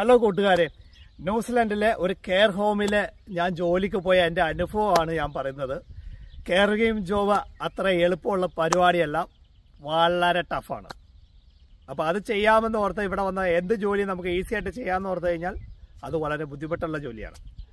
hello കൂട്ടുകാരെ ന്യൂസിലൻഡിലെ ഒരു care ഹോമിൽ ഞാൻ ജോലിക്ക് പോയ എൻ്റെ അനുഭവമാണ് ഞാൻ പറയുന്നത് കെയർ ഗെയിം ജോബ് അത്ര എളുപ്പമുള്ള പരിപാടിയെല്ലാം വളരെ ടഫാണ് അപ്പോൾ അത് ചെയ്യാമെന്ന് ഓർത്ത് ഇവിടെ വന്ന എന്ത് ജോലി നമുക്ക് ഈസി ആയിട്ട് ചെയ്യാമെന്ന് ഓർത്ത് കഴിഞ്ഞാൽ അത് വളരെ ബുദ്ധിമുട്ടുള്ള ജോലിയാണ്